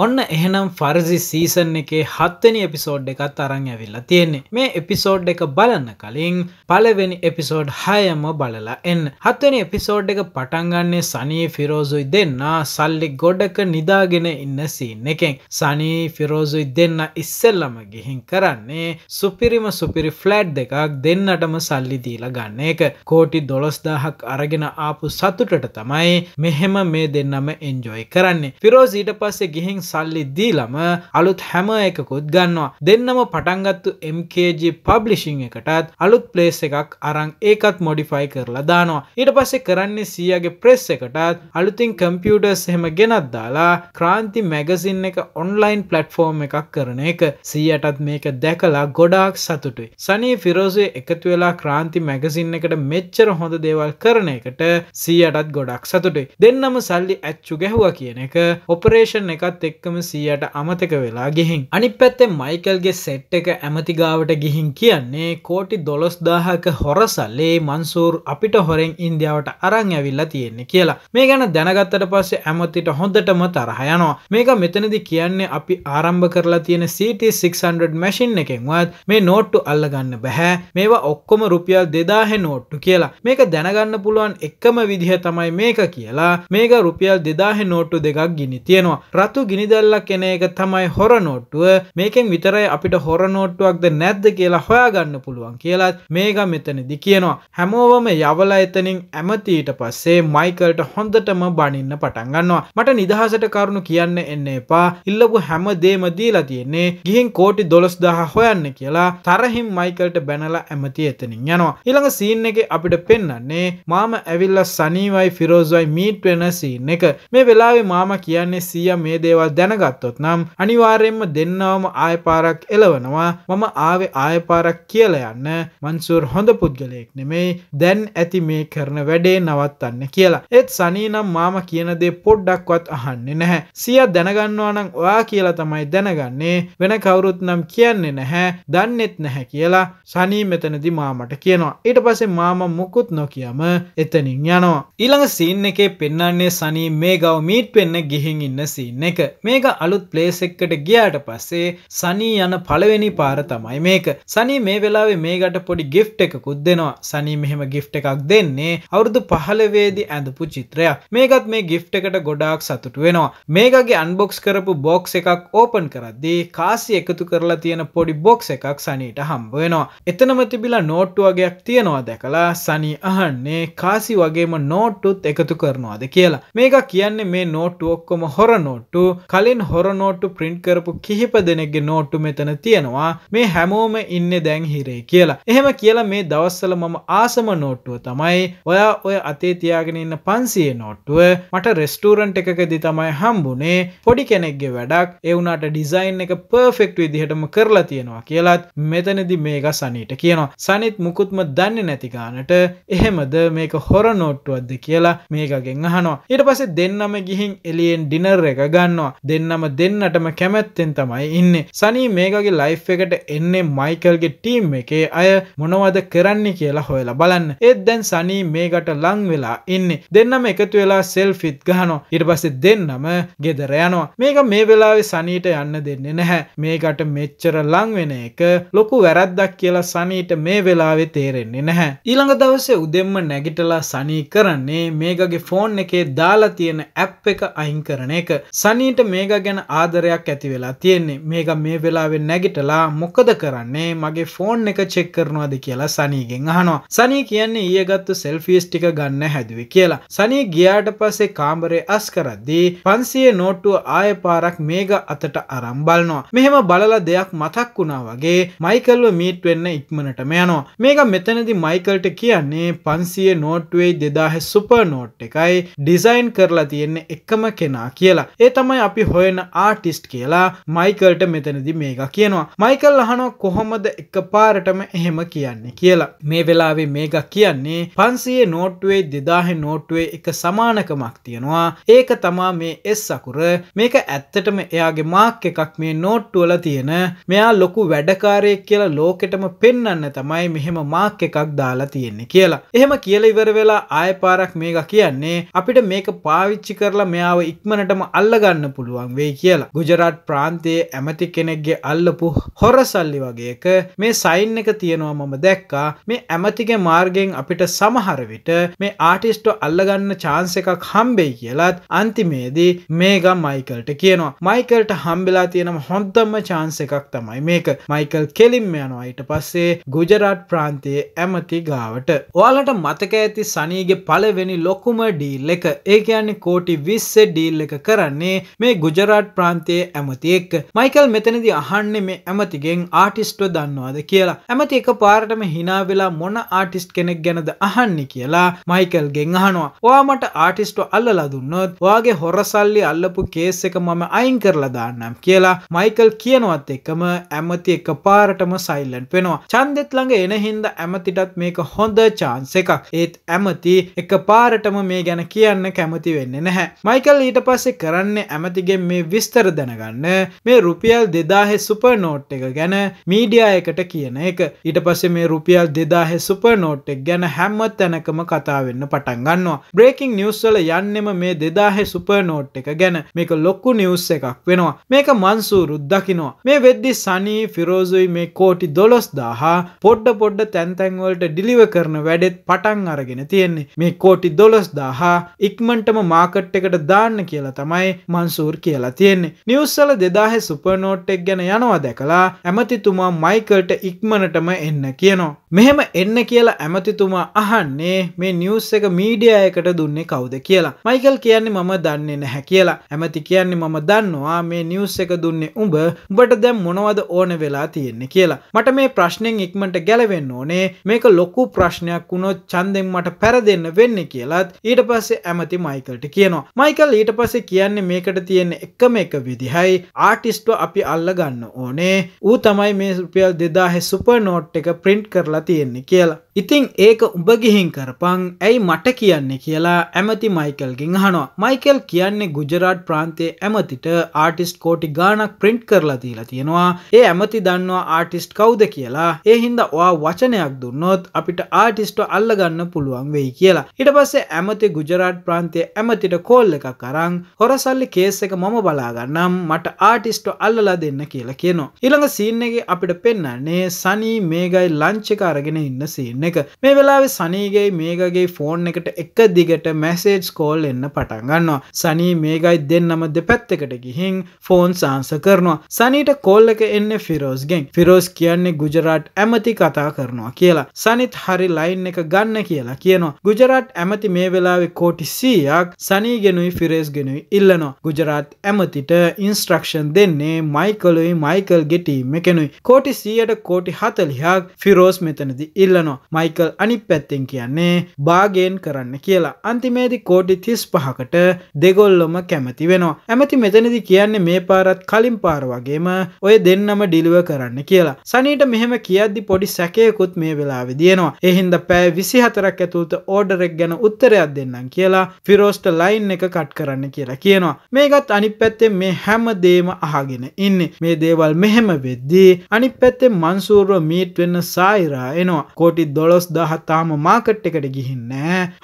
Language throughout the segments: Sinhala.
ඔන්න එහෙනම් ෆරසි සීසන් එකේ හත්වනි එපිසෝඩ් එකත් අරං ඇවිල්ලා තියෙන්නේ මේ එපිසෝඩ් එක බලන්න කලින් පලවෙනි එපිසෝඩ් හයම බලලා එන්න හත්වනි එපිසෝඩ් එක පටන්ගන්නේ සනී ෆිරෝසුයි දෙන්න සල්ලි ගොඩක නිදාගෙන ඉන්න සීන් එකෙන් සනී ෆිරෝසුයි දෙන්න ඉස්සෙල්ලම ගිහින් කරන්නේ සුපිරිම සුපිරි ෆ්ලට් දෙකක් දෙන්නටම සල්ලි දීලා ගන්න එක කෝටි දොළස්දාහක් අරගෙන ආපු සතුටට තමයි මෙහෙම මේ දෙන්නම එන්ජොයි කරන්නේ ෆිරෝසීට පස්සේ ගිහින් සල්ලි දීලම අලුත් හැම එකකුත් ගන්නවා දෙන්නම පටන්ගත්තු MKG පබ්ලිසිං එකටත් අලුත් ප්ලේස් එකක් අරං ඒකත් මොඩිෆයි කරලා දානවා ඊට පස්සේ කරන්නේ සියගේ ප්‍රෙස් එකටත් අලුතින් කම්පියුටර්ස් හෙම ගෙනත් දාලා ක්‍රාන්ති මැගසින් එක ඔන්ලයින් පලට්ෆෝර්ම් එකක් කරන එක සියයටත් මේක දැකලා ගොඩාක් සතුටුයි සනී ෆිරෝසේ එකතු වෙලා ක්‍රාන්ති මැගසින් එකට මෙච්චර හොඳ දේවල් කරන එකට සියයටත් ගොඩක් සතුටේ දෙන්නම සල්ලි ඇච්චු ගැහුව කියන එක ඔපරේෂන් එකත් එක්කම සියයට අමතක වෙලා ගිහින් අනි පැත්තේ මයිකල්ගේ සෙට් එක ඇමතිගාවට ගිහින් කියන්නේ කෝටි දොළොස්දාහක හොරසල්ලේ මන්සූර් අපිට හොරෙන් ඉන්දියාවට අරං ඇවිල්ලා තියෙන්නේ කියලා මේ ගැන දැනගත්තට පස්සේ ඇමතිට හොඳටම තරහයනවා මේක මෙතනදි කියන්නේ අපි ආරම්භ කරලා තියෙන CT600 මැසින් එකෙන්වත් මේ නෝට්ටු අල්ලගන්න බැහැ මේවා ඔක්කොම රුපියල් දෙදාහ නෝට්ටු කියලා මේක දැනගන්න පුළුවන් එක්කම විදිහ තමයි මේක කියලා මේක රුපියල් දෙදාහ නෝට්ටු දෙකක් ගිනි තියෙනවා රතු ගිනි ගෙනිදල්ල කෙන එක තමයි හොරනෝට්ටුව මේකෙන් විතරයි අපිට හොරනෝට්ටුවක්ද නැද්ද කියලා හොයාගන්න පුළුවන් කියලත් මේක මෙතනදි කියනවා හැමෝවම යවලා එතනින් ඇමතීට පස්සේ මයිකල්ට හොඳටම බනින්න පටන්ගන්නවා මට නිදහසට කරුණු කියන්න එන්න එපා ඉල්ලපු හැම දේම දීලා තියෙන්නේ ගිහින් කෝටි දොළස් දහ හොයන්න කියලා තරහිම් මයිකල්ට බැනලා ඇමති එතනින් යනවා ඉළඟ සීන් එක අපිට පෙන්න්නන්නේ මාම ඇවිල්ල සනීවයි ෆිරෝසවයි මීට් වෙන සීන් එක මේ වෙලාවේ මාම කියන්නේ සීය මේ දේවල් දැනගත්තොත් නම් අනිවාර්යෙන්ම දෙන්නවම ආයපාරක් එලවනවා මම ආවෙ ආයපාරක් කියලා යන්න මන්සුර් හොඳ පුද්ගලයෙක් නෙමෙයි දැන් ඇති මේ කරන වැඩේ නවත්තන්න කියලා. ඒත් සනී නම් මාම කියන දේ පොඩ්ඩක්වත් අහන්නේ නැහැ. සියා දැනගන්නවා නම් ඔයා කියලා තමයි දැනගන්නේ. වෙන කවුරුත් නම් කියන්නේ නැහැ. දන්නෙත් නැහැ කියලා සනී මෙතනදි මාමට කියනවා. ඊට පස්සේ මාම මුකුත් නොකියම එතනින් යනවා. ඊළඟ සීන් එකේ පෙන්වන්නේ සනී මේ ගව මීට් වෙන්න ගිහින් ඉන්න සීන් එක. මේක අලුත් ප්ලේස් එක්කට ගියාට පස්සේ සනී යන පළවෙනි පාර තමයි මේක සනී මේ වෙලාවේ මේකට පොඩි ගිෆ්ට් එකකුත් දෙනවා සනී මෙහෙම ගිෆ්ට් එකක් දෙන්නේ අවුරුදු පහළවේදී ඇඳපු චිත්‍රයක් මේකත් මේ ගිෆ්ට් එකට ගොඩාක් සතුටු වෙනවා මේකගේ අන්බොක්ස් කරපු බොක්ස් එකක් ඕපන් කරද්දී කාසි එකතු කරලා තියෙන පොඩි බොක්ස් එකක් සනීට හම්බ වෙනවා එතනම තිබිලා නෝට්ටු වගේක් තියෙනවා දැකලා සනී අහන්නේ කාසි වගේම නෝට්ටුත් එකතු කරනවාද කියලා මේක කියන්නේ මේ නෝට්ටු ඔක්කොම හොර නෝට්ටු කලින් හොර නෝට්ටු ප්‍රින්ට් කරපු කිහිප දෙනෙක්ගේ නෝට්ටු මෙතන තියෙනවා මේ හැමෝම ඉන්න දැන් හිරේ කියලා එහෙම කියලා මේ දවස්සල මම ආසම නෝට්ටුව තමයි ඔයා ඔය අතේ තියාගෙන ඉන්න පන්සිය නෝට්ටුව මට රෙස්ටූරන්ට් එකකදි තමයි හම්බුනේ පොඩි කෙනෙක්ගේ වැඩක් ඒ වුණාට ඩිසයින් එක පර්ෆෙක්ට් විදිහටම කරලා තියෙනවා කියලත් මෙතනදි මේක සනීට කියනවා සනිත් මුකුත්ම දන්නේ නැති ගානට එහෙමද මේක හොර නෝට්ටුවක්ද කියලා මේකගෙන් අහනවා ඊට පස්සේ දෙන්නම ගිහින් එලියෙන් ඩිනර් එක ගන්නවා දෙන්නම දෙන්නටම කැමැත්තෙන් තමයි ඉන්න සනී මේකගේ ලයිෆ් එකට එන්නේ මයිකල්ගේ ටීම් එකේ අය මොනවද කරන්නේ කියලා හොයලා බලන්න ඒත් දැන් සනී මේකට ලං වෙලා ඉන්නේ දෙන්නම එකතු වෙලා සෙල්ෆිත් ගහනෝ ඉට පස්සේ දෙන්නම ගෙදර යනවා මේක මේ වෙලාවේ සනීට යන්න දෙන්නේ නැහැ මේකට මෙච්චර ලං වෙන එක ලොකු වැරද්දක් කියලා සනීට මේ වෙලාවේ තේරෙන්නේ නැහැ ඊළඟ දවසේ උදෙම්ම නැගිටලා සනී කරන්නේ මේකගේ ෆෝන් එකේ දාලා තියෙන ඇප් එක අයින් කරන එක සනීට මේක ගැන ආදරයක් ඇති වෙලා තියෙන්නේ මේක මේ වෙලාවෙන් නැගිටලා මොකද කරන්නේ මගේ ෆෝන් එක චෙක් කරනවාද කියලා සනීගෙන් අහනවා සනී කියන්නේ ඊය ගත්තු සෙල්ෆිස් ටික ගන්න හැදුවේ කියලා සනී ගියාට පස්සේ කාමරේ අස් කරද්දී පන්සියේ නෝට්ටුව ආය පාරක් මේක අතට අරන් බලනවා මෙහෙම බලලා දෙයක් මතක් වුණා වගේ මයිකල්ව මීට් වෙන්න ඉක්මනටම යනවා මේක මෙතනදී මයිකල්ට කියන්නේ පන්සියේ නෝට්ටුවේ දෙදාහ සුපර් නෝට් එකයි ඩිසයින් කරලා තියෙන්නේ එකම කෙනා කියලා ඒ තමයි අපි අපි හොයන ආටිස්ට් කියලා මයිකල්ට මෙතනදි මේක කියනවා මයිකල් අහනෝ කොහොමද එක පාරටම එහෙම කියන්නේ කියලා මේ වෙලාවේ මේක කියන්නේ පන්සියේ නෝට්ුවේ දෙදාහ නෝට්ුවේ එක සමානකමක් තියෙනවා ඒක තමා මේ එස් අකුර මේක ඇත්තටම එයාගේ මාක් එකක් මේ නෝට්ටුවල තියෙන මෙයා ලොකු වැඩකාරයෙක් කියලා ලෝකෙටම පෙන්න්න තමයි මෙහෙම මාක් එකක් දාලා තියෙන්නේ කියලා. එහෙම කියල ඉවර වෙලා ආය පාරක් මේක කියන්නේ අපිට මේක පාවිච්චි කරලා මෙයාව ඉක්මනටම අල්ලගන්න පුළුව පුළුවන් වෙයි කියලා. ගුජරාට් ප්‍රාන්තයේ ඇමති කෙනෙක්ගේ අල්ලපු හොර සල්ලි වගේක මේ සයින් එක තියෙනවා මම දැක්කා. මේ ඇමතිගේ මාර්ගෙන් අපිට සමහර විට මේ ආටිස්ට්ව අල්ලගන්න chance එකක් හම්බෙයි කියලාත් අන්තිමේදී මේගා මයිකල්ට කියනවා. මයිකල්ට හම්බෙලා තියෙනම හොඳම chance එකක් තමයි මේක. මයිකල් කෙලින්ම යනවා ඊට පස්සේ ගුජරාට් ප්‍රාන්තයේ ඇමති ගාවට. ඔයාලට මතක ඇති සනීගේ පළවෙනි ලොකුම ඩීල් එක. ඒ කියන්නේ කෝටි 20 ඩීල් එක කරන්නේ මේ මේ ගුජරාට් ප්‍රාන්තයේ ඇමතියෙක් මයිකල් මෙතනදි අහන්න මේ ඇමතිගෙන් ආටිස්ටව දන්නවාද කියලා ඇමති එක පාරටම හිනාවෙලා මොන ආටිස්ට් කෙනෙක් ගැනද අහන්න කියලා මයිකල් ගෙන් අහනවා ඔයා මට ආටිස්ටව අල්ලලා දුන්නොත් ඔයාගේ හොරසල්ලි අල්ලපු කේස් එක මම අයින් කරලා දාන්නම් කියලා මයිකල් කියනවත් එක්කම ඇමති එක පාරටම සයිල්ලන්ට් වෙනවා චන්දෙත් ළඟ එන හින්දා ඇමතිටත් මේක හොඳ චාන්ස් එකක් ඒත් ඇමති එක පාරටම මේ ගැන කියන්න කැමති වෙන්නේ නැහැ මයිකල් ඊට පස්සේ කරන්නේ ඇමති ජනාධිපතිගෙන් මේ විස්තර දැනගන්න මේ රුපියල් දෙදාහෙ සුපර් නෝට් එක ගැන මීඩියා එකට කියන එක ඊට පස්සේ මේ රුපියල් දෙදාහෙ සුපර් නෝට් එක ගැන හැම්ම තැනකම කතාවෙන්න පටන් ගන්නවා බ්‍රේකින් නිවස්වල යන්නෙම මේ දෙදාහෙ සුපර් නෝට් එක ගැන මේක ලොක්කු නිවස් එකක් වෙනවා මේක මන්සූරුත් දකිනවා මේ වෙද්දි සනී ෆිරෝසුයි මේ කෝටි දොළොස් දාහා පොඩ්ඩ පොඩ්ඩ තැන්තැන්වලට ඩිලිව කරන වැඩෙත් පටන් අරගෙන තියෙන්නේ මේ කෝටි දොළොස් දාහා ඉක්මන්ටම මාකට් එකට දාන්න කියලා තමයි මන්සූර් සුර් කියලා තියෙන්නේ. නිවස්සල දෙදාහෙ සුපනෝට්ටෙක් ගැන යනවා දැකලා ඇමතිතුමා මයිකල්ට ඉක්මනටම එන්න කියනවා. මෙහෙම එන්න කියලා ඇමතිතුමා අහන්නේ මේ නිවස් එක මීඩියා එකට දුන්නේ කවුද කියලා. මයිකල් කියන්නේ මම දන්නේ නැහැ කියලා. ඇමති කියන්නේ මම දන්නවා මේ නිවස් එක දුන්නේ උඹ. උඹට දැන් මොනවද ඕන වෙලා තියෙන්නේ කියලා. මට මේ ප්‍රශ්නෙන් ඉක්මනට ගැලවෙන්න ඕනේ. මේක ලොකු ප්‍රශ්නයක් වුණොත් ඡන්දෙන් මට පැරදෙන්න වෙන්නේ කියලාත් ඊට පස්සේ ඇමති මයිකල්ට කියනවා. මයිකල් ඊට පස්සේ කියන්නේ මේකට තියෙන තියෙන එකම එක විදිහයි ආටිස්ට අපි අල්ලගන්න ඕනේ ඌ තමයි මේ රුපියල් දෙදාහෙ සුපර් නෝට් එක ප්‍රින්ට් කරලා තියෙන්නේ කියලා ඉතිං ඒක උඹගිහින් කරපං ඇයි මට කියන්නේ කියලා ඇමති මයිකල්ගෙන් අහනවා මයිකල් කියන්නේ ගුජරාට් ප්‍රාන්තේ ඇමතිට ආටිස්ට් කෝටි ගානක් ප්‍රින්ට් කරලා දීලා තියෙනවා ඒ ඇමති දන්නවා ආටිස්ට් කවුද කියලා ඒ හින්දා ඔයා වචනයක් දුන්නොත් අපිට ආටිස්ටෝ අල්ලගන්න පුළුවන් වෙයි කියලා ඊට පස්සේ ඇමති ගුජරාට් ප්‍රාන්තේ ඇමතිට කෝල් එකක් අරන් හොරසල්ලි කේස් එක මම බලාගන්නම් මට ආටිස්ටෝ අල්ලලා දෙන්න කියලා කියනවා ඊළඟ සීන් එකේ අපිට පෙන්වන්නේ සනී මේගයි ලංච් එක අරගෙන ඉන්න සීන් ෆෝන් එක මේ වෙලාවෙ සනීගේ මේකගේ ෆෝන් එකට එක දිගට මැසේජ් කෝල් එන්න පටන්ගන්නවා සනී මේකයි දෙන්නම දෙපැත්තකට ගිහින් ෆෝන් සාංස කරනවා සනීට කෝල් එක එන්න ෆිරෝස්ගෙන් ෆිරෝස් කියන්නේ ගුජරාට් ඇමති කතා කරනවා කියලා සනිත් හරි ලයින් එක ගන්න කියලා කියනවා ගුජරාට් ඇමති මේ වෙලාවෙ කෝටි සීයක් සනීගෙනුයි ෆිරේස් ගෙනුයි ඉල්ලනවා ගුජරාත් ඇමතිට ඉන්ස්ට්‍රක්ෂන් දෙන්නේ මයිකලුයි මයිකල් ගෙටීම එකෙනුයි කෝටි සියයට කෝටි හතලිහාක් ෆිරෝස් මෙතනදි ඉල්ලනවා මයිකල් අනි පැත්තෙන් කියන්නේ බාගෙන් කරන්න කියලා අන්තිමේදි කෝඩි තිස් පහකට දෙගොල්ලොම කැමති වෙනවා ඇමති මෙතනදි කියන්නේ මේ පාරත් කලින් පාර වගේම ඔය දෙන්නම ඩිලිව කරන්න කියලා සනීට මෙහෙම කියද්දි පොඩි සැකයකුත් මේ වෙලා විදියෙනවා එහින්ද පෑ විසි හතරක් ඇතුූත ඕඩරෙක් ගැන උත්තරයක් දෙන්නම් කියලා ෆිරෝස්ට ලයින් එක කට් කරන්න කියලා කියනවා මේකත් අනි පැත්තෙන් මේ හැම දේම අහගෙන ඉන්න මේ දේවල් මෙහෙම වෙද්දී අනි පැත්තෙන් මන්සූරුව මීට් වෙන්න සායිරා එනවා කෝටි දො දොළොස් දහත්තාම මාකට් එකට ගිහින්න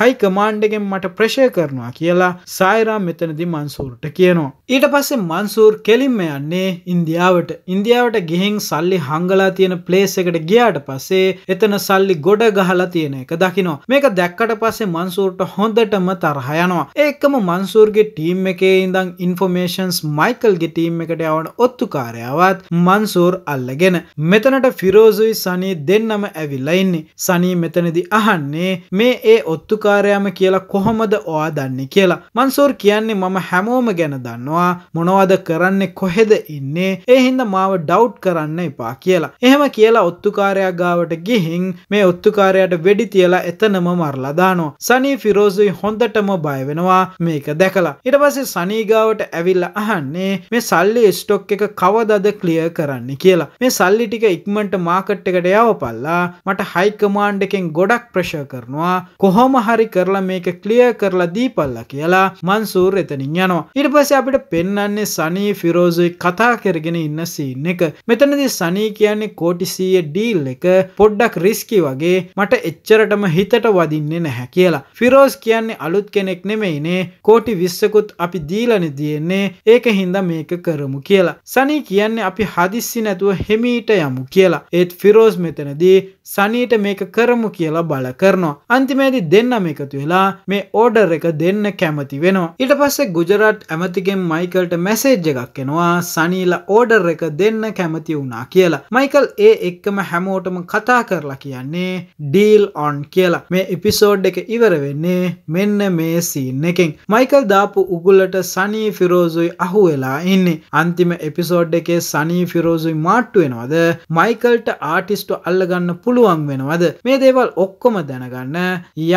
හයි කමාන්්ඩගෙන් මට ප්‍රශය කරනවා කියලා සායරා මෙතනදි මන්සූර්ට කියනවා. ඊට පස්සේ මන්සූර් කෙලින්ම යන්නේ ඉන්දියාවට ඉන්දියාවට ගිහින් සල්ලි හංගලා තියෙන ප්ලේස් එකට ගියාට පස්සේ එතන සල්ලි ගොඩ ගහලා තියෙන එක දකිනවා මේක දැක්කට පස්සේ මන්සූර්ට හොඳටම තරහ යනවා ඒකම මන්සූර්ගේ ටීම් එකේ ඉඳං ඉන්ෆෝමේෂන්ස් මයිකල්ගේ ටීම් එකට යවන ඔත්තුකාරයාවත් මන්සූර් අල්ලගෙන මෙතනට ෆිරෝසුයි සනී දෙන්නම ඇවිල්ලයින්නේ සනී මෙතනදි අහන්නේ මේ ඒ ඔත්තුකාරයම කියලා කොහොමද ඔයා දන්නේ කියලා මන්සෝර් කියන්නේ මම හැමෝම ගැන දන්නවා මොනවද කරන්නේ කොහෙද ඉන්නේ ඒ හින්දා මාව ඩවුට් කරන්න එපා කියලා එහෙම කියලා ඔත්තුකාරයා ගාවට ගිහින් මේ ඔත්තුකාරයට වෙඩි තියලා එතනම මරලා දානවා සනී ෆිරෝසුයි හොඳටම බය වෙනවා මේක දැකලා ඊට පස්සේ සනී ගාවට ඇවිල්ලා අහන්නේ මේ සල්ලි ස්ටොක් එක කවදද ක්ලියර් කරන්න කියලා මේ සල්ලි ටික ඉක්මනට මාකට් එකට යවපල්ලා මට හයිකම කමාන්්ඩ එකෙන් ගොඩක් ප්‍රශ කරනවා කොහොම හරි කරලා මේක කලිය කරලා දීපල්ල කියලා මන්සූර් එතනින් යනවා ඉට පස අපිට පෙන්න්නන්නේ සනී ෆිරෝසුයි කතා කරගෙන ඉන්න සීන් එක මෙතනදි සනී කියන්නේ කෝටිසීය ඩීල් එක පොඩ්ඩක් රිස්කි වගේ මට එච්චරටම හිතට වදින්නේ නැහැ කියලා ෆිරෝස් කියන්නේ අලුත් කෙනෙක් නෙමෙයිනේ කෝටි විස්සකුත් අපි දීලන තියෙන්නේ ඒක හින්ද මේක කරමු කියලා සනී කියන්නේ අපි හදිස්සි නැතුව හෙමීට යමු කියලා ඒත් ෆිරෝස් මෙතනදී සනීට මේක කරමු කියලා බල කරනවා. අන්තිමේදි දෙන්නම එකතු වෙලා මේ ඕඩර් එක දෙන්න කැමති වෙනවා. ඊට පස්සේ ගුජරාට් ඇමතිගෙන් මයිකල්ට මැසේජ් එකක් එනවා සනීලා ඕඩර් එක දෙන්න කැමති වුණා කියලා. මයිකල් ඒ එක්කම හැමෝටම කතා කරලා කියන්නේ ඩීල් ඔන් කියලා. මේ එපිසෝඩ් එක ඉවර වෙන්නේ මෙන්න මේ සීන් එකෙන්. මයිකල් දාපු උගුලට සනී ෆිරෝසුයි අහු වෙලා ඉන්නේ. අන්තිම එපිසෝඩ් එකේ සනී ෆිරෝසුයි මාට්ටු වෙනවද? මයිකල්ට ආටිස්ට් අල්ලගන්න පුළුවන් පුළුවන් වෙනවද මේ දේවල් ඔක්කොම දැනගන්න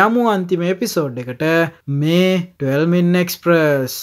යමු අන්තිම එපිසෝඩ් එකට මේ 12 මින් එක්ස්ප්‍රස්.